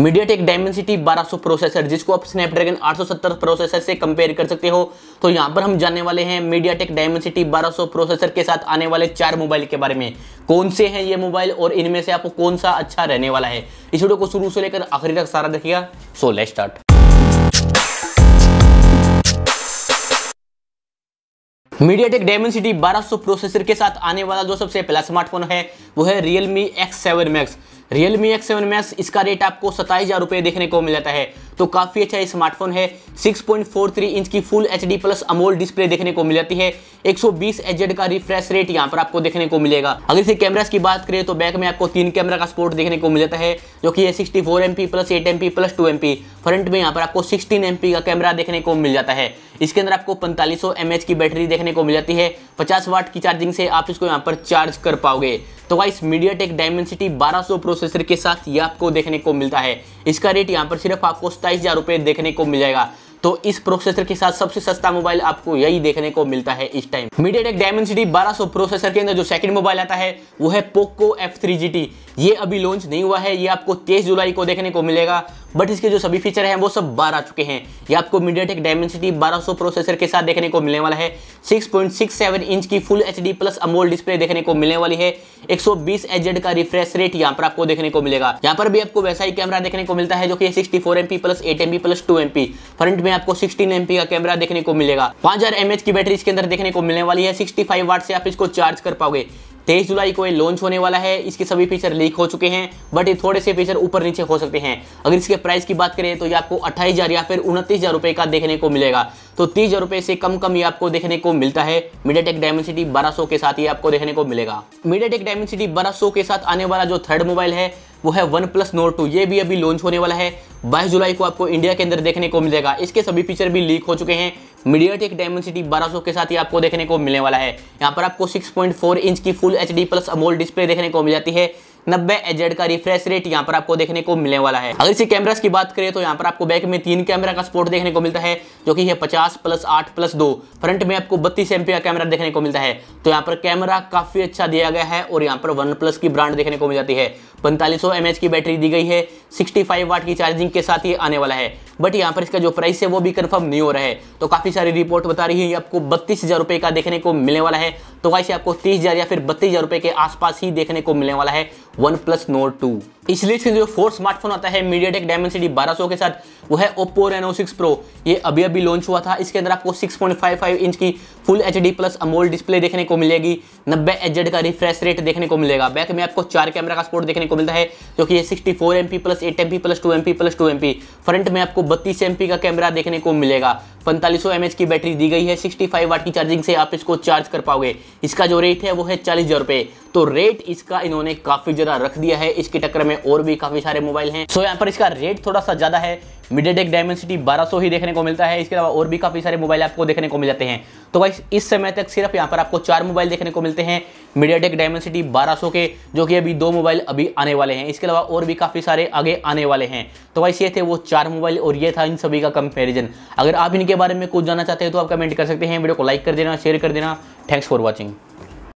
MediaTek Dimensity 1200 processor जिसको आप Snapdragon 870 processor से कंपेयर कर सकते हो तो यहां पर हम जानने वाले हैं मीडियाटेक डायमेंसिटी 1200 प्रोसेसर के साथ आने वाले चार मोबाइल के बारे में कौन से हैं ये मोबाइल और इनमें से आपको कौन सा अच्छा रहने वाला है इस वीडियो को शुरू से लेकर आखिरी तक सारा देखिएगा सो ले स्टार्ट मीडियाटेक डायमेंसिटी 1200 प्रोसेसर के साथ आने वाला जो सबसे पहला स्मार्टफोन है वो है Realme X seven Max real X seven Max इसका रेट आपको सत्ताईस हज़ार रुपये देखने को मिल जाता है तो काफ़ी अच्छा स्मार्टफोन है 6.43 इंच की full H D plus AMOLED display देखने को मिल जाती है 120 एच का रिफ्रेश रेट यहाँ पर आपको देखने को मिलेगा अगर इसे कैमरास की बात करें तो बैक में आपको तीन कैमरा का स्पोर्ट देखने को मिल जाता है जो कि है sixty four M P plus eight M P plus two M P front में यहाँ पर आपको सिक्सटीन एम पी का कैमरा देखने को मिल जाता है इसके अंदर आपको पैंतालीस सौ एम एच की बैटरी देखने को मिल जाती है पचास वाट की चार्जिंग से आप इसको यहाँ पर चार्ज कर पाओगे तो वाइस मीडिया टेक डायमेंसिटी बारह प्रोसेसर के साथ ये आपको देखने को मिलता है इसका रेट यहाँ पर सिर्फ आपको सताईस हज़ार देखने को मिल जाएगा तो इस प्रोसेसर के साथ सबसे सस्ता मोबाइल आपको यही देखने को मिलता है इस time MediaTek Dimensity 1200 processor के अंदर जो सेकंड मोबाइल आता है वो है पोको एफ GT ये अभी लॉन्च नहीं हुआ है ये आपको तेईस जुलाई को देखने को मिलेगा बट इसके जो सभी फीचर हैं वो सब बार आ चुके हैं ये आपको मीडियाटेक डायमेंसिटी 1200 प्रोसेसर के साथ देखने को मिलने वाला है 6.67 इंच की full H plus AMOLED display देखने को मिलने वाली है 120 सौ का रिफ्रेश रेट यहाँ पर आपको देखने को मिलेगा यहाँ पर भी आपको वैसा ही कैमरा देखने को मिलता है जो कि sixty four MP plus eight MP plus two MP front में आपको सिक्सटीन एमपी का कैमरा देखने को मिलेगा पांच हजार की बैटरी इसके अंदर देखने को मिलने वाली है सिक्सटी फाइव से आप इसको चार्ज कर पाओगे तेईस जुलाई को ये लॉन्च होने वाला है इसके सभी फीचर लीक हो चुके हैं बट ये थोड़े से फीचर ऊपर नीचे हो सकते हैं अगर इसके प्राइस की बात करें तो ये आपको अट्ठाईस या फिर उनतीस हज़ार का देखने को मिलेगा तो तीस हज़ार से कम कम ये आपको देखने को मिलता है मीडियाटेक डायमेंसिटी सौ के साथ ये आपको देखने को मिलेगा मीडियाटेक डायमेंसिटी सौ के साथ आने वाला जो थर्ड मोबाइल है वो है वन प्लस नोट टू ये भी अभी लॉन्च होने वाला है बाईस जुलाई को आपको इंडिया के अंदर देखने को मिलेगा इसके सभी फीचर भी लीक हो चुके हैं मीडिया टेक डायमेंसिटी 1200 के साथ ही आपको देखने को मिलने वाला है यहाँ पर आपको 6.4 इंच की full H D plus AMOLED display देखने को मिल जाती है नब्बे एजेड का रिफ्रेश रेट यहाँ पर आपको देखने को मिलने वाला है अगर इसी कैमरास की बात करें तो यहाँ पर आपको बैक में तीन कैमरा का स्पोर्ट देखने को मिलता है जो कि है 50 प्लस 8 प्लस 2 फ्रंट में आपको 32 एम का कैमरा देखने को मिलता है तो यहाँ पर कैमरा काफी अच्छा दिया गया है और यहाँ पर वन प्लस की ब्रांड देखने को मिल जाती है पैंतालीस सौ की बैटरी दी गई है 65 वाट की चार्जिंग के साथ ये आने वाला है बट यहाँ पर इसका जो प्राइस है वो भी कंफर्म नहीं हो रहा है तो काफ़ी सारी रिपोर्ट बता रही है आपको बत्तीस हज़ार रुपये का देखने को मिलने वाला है तो वैसे आपको तीस हज़ार या फिर बत्तीस हज़ार रुपये के आसपास ही देखने को मिलने वाला है वन प्लस नोट टू इस लिस्ट जो फोर्थ स्मार्टफोन आता है मीडिया टेक डायमेंसिटी बारह के साथ वो है ओप्पो रेनो सिक्स प्रो ये अभी अभी लॉन्च हुआ था इसके अंदर आपको 6.55 इंच की full H D plus AMOLED display देखने को मिलेगी नब्बे एच का रिफ्रेश रेट देखने को मिलेगा बैक में आपको चार कैमरा का स्पोर्ट देखने को मिलता है जो कि ये sixty four M P plus eight M P plus two M P plus two M P front में आपको बत्तीस एम पी का कैमरा देखने को मिलेगा पैंतालीस सौ एम एच की बैटरी दी गई है सिक्सटी फाइव वाट की चार्जिंग से आप इसको चार्ज कर पाओगे इसका जो रेट है वो है चालीस हज़ार रुपये तो रेट इसका इन्होंने काफी जरा रख दिया है इसके टक्कर में और भी काफी सारे मोबाइल हैं सो यहाँ पर इसका रेट थोड़ा सा ज्यादा है मिडेटेक डायमेंसिटी 1200 ही देखने को मिलता है इसके अलावा और भी काफी सारे मोबाइल आपको देखने को मिल जाते हैं तो भाई इस समय तक सिर्फ यहाँ पर आपको चार मोबाइल देखने को मिलते हैं मीडियाटेक डायमेंसिटी 1200 के जो कि अभी दो मोबाइल अभी आने वाले हैं इसके अलावा और भी काफ़ी सारे आगे आने वाले हैं तो भाई ये थे वो चार मोबाइल और ये था इन सभी का कंपेरिजन अगर आप इनके बारे में कुछ जानना चाहते हैं तो आप कमेंट कर सकते हैं वीडियो को लाइक कर देना शेयर कर देना थैंक्स फॉर वॉचिंग